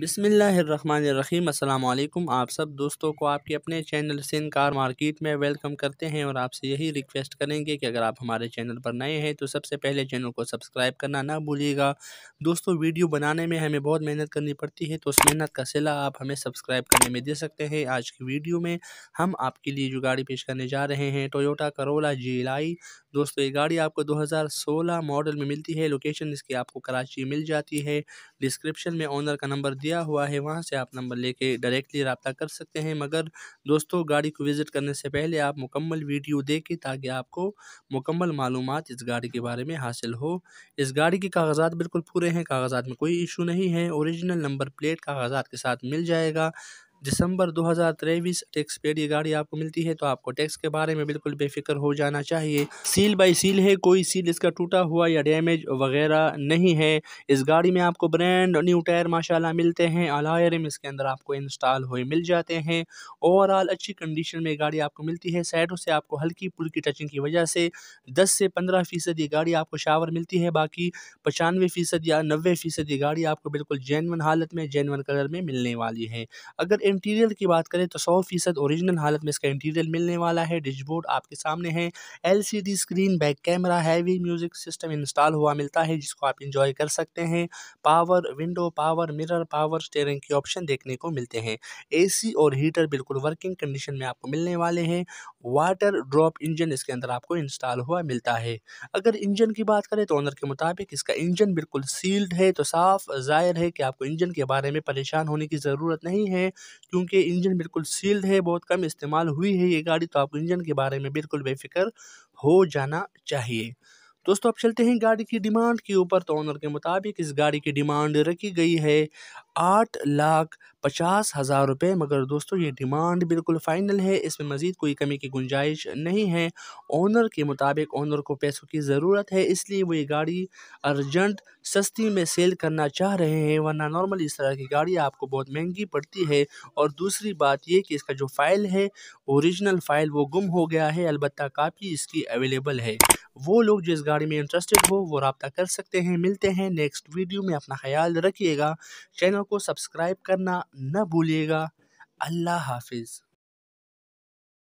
बिसमीम अल्लाम आप सब दोस्तों को आपके अपने चैनल सिंध कार मार्केट में वेलकम करते हैं और आपसे यही रिक्वेस्ट करेंगे कि अगर आप हमारे चैनल पर नए हैं तो सबसे पहले चैनल को सब्सक्राइब करना ना भूलिएगा दोस्तों वीडियो बनाने में हमें बहुत मेहनत करनी पड़ती है तो उस मेहनत का सिला आप हमें सब्सक्राइब करने में दे सकते हैं आज की वीडियो में हम आपके लिए जो गाड़ी पेश करने जा रहे हैं टोयोटा करोला आई दोस्तों ये गाड़ी आपको सोलह मॉडल में मिलती है लोकेशन इसकी आपको कराची मिल जाती है डिस्क्रिप्शन में ऑनर का नंबर दिया हुआ है वहाँ से आप नंबर लेके डायरेक्टली रब्ता कर सकते हैं मगर दोस्तों गाड़ी को विज़िट करने से पहले आप मुकम्मल वीडियो देखें ताकि आपको मुकम्मल मालूम इस गाड़ी के बारे में हासिल हो इस गाड़ी के कागजात बिल्कुल पूरे हैं कागजात में कोई इशू नहीं है औरिजिनल नंबर प्लेट कागजात के साथ मिल जाएगा दिसंबर 2023 टैक्स पेड ये गाड़ी आपको मिलती है तो आपको टैक्स के बारे में बिल्कुल बेफिक्र हो जाना चाहिए सील बाई सील है कोई सील इसका टूटा हुआ या डैमेज वगैरह नहीं है इस गाड़ी में आपको ब्रांड न्यू टायर माशाल्लाह मिलते हैं अलायरम इसके अंदर आपको इंस्टॉल हुए मिल जाते हैं ओवरऑल अच्छी कंडीशन में गाड़ी आपको मिलती है साइडों से आपको हल्की पुल्की टचिंग की वजह से दस से पंद्रह फ़ीसद ये गाड़ी आपको शावर मिलती है बाकी पचानवे फ़ीसद या नबे फ़ीसद ये गाड़ी आपको बिल्कुल जेनवन हालत में जेनवन कलर में मिलने वाली है अगर इंटीरियर की बात करें तो सौ फीसद ओरिजिनल हालत में इसका इंटीरियर मिलने वाला है डिशबोर्ड आपके सामने है LCD screen back camera heavy music system install हुआ मिलता है जिसको आप इंजॉय कर सकते हैं power window power mirror power steering के ऑप्शन देखने को मिलते हैं सी और हीटर बिल्कुल वर्किंग कंडीशन में आपको मिलने वाले हैं वाटर ड्रॉप इंजन इसके अंदर आपको इंस्टॉल हुआ मिलता है अगर इंजन की बात करें तो ऑनर के मुताबिक इसका इंजन बिल्कुल सील्ड है तो साफ जाहिर है कि आपको इंजन के बारे में परेशान होने की ज़रूरत नहीं है क्योंकि इंजन बिल्कुल सील्ड है बहुत कम इस्तेमाल हुई है ये गाड़ी तो आपको इंजन के बारे में बिल्कुल बेफिक्र हो जाना चाहिए दोस्तों अब चलते हैं गाड़ी की डिमांड के ऊपर तो ऑनर के मुताबिक इस गाड़ी की डिमांड रखी गई है आठ लाख पचास हज़ार रुपये मगर दोस्तों ये डिमांड बिल्कुल फ़ाइनल है इसमें मज़ीद कोई कमी की गुंजाइश नहीं है ऑनर के मुताबिक ऑनर को पैसों की ज़रूरत है इसलिए वो ये गाड़ी अर्जेंट सस्ती में सेल करना चाह रहे हैं वरना नॉर्मल इस तरह की गाड़ी आपको बहुत महंगी पड़ती है और दूसरी बात ये कि इसका जो फ़ाइल है ओरिजिनल फ़ाइल वो गुम हो गया है अलबत् कापी इसकी अवेलेबल है वो लोग जिस गाड़ी में इंटरेस्टेड हो वो रबता कर सकते हैं मिलते हैं नेक्स्ट वीडियो में अपना ख्याल रखिएगा चैनल को सब्सक्राइब करना ना भूलिएगा अल्लाह हाफिज़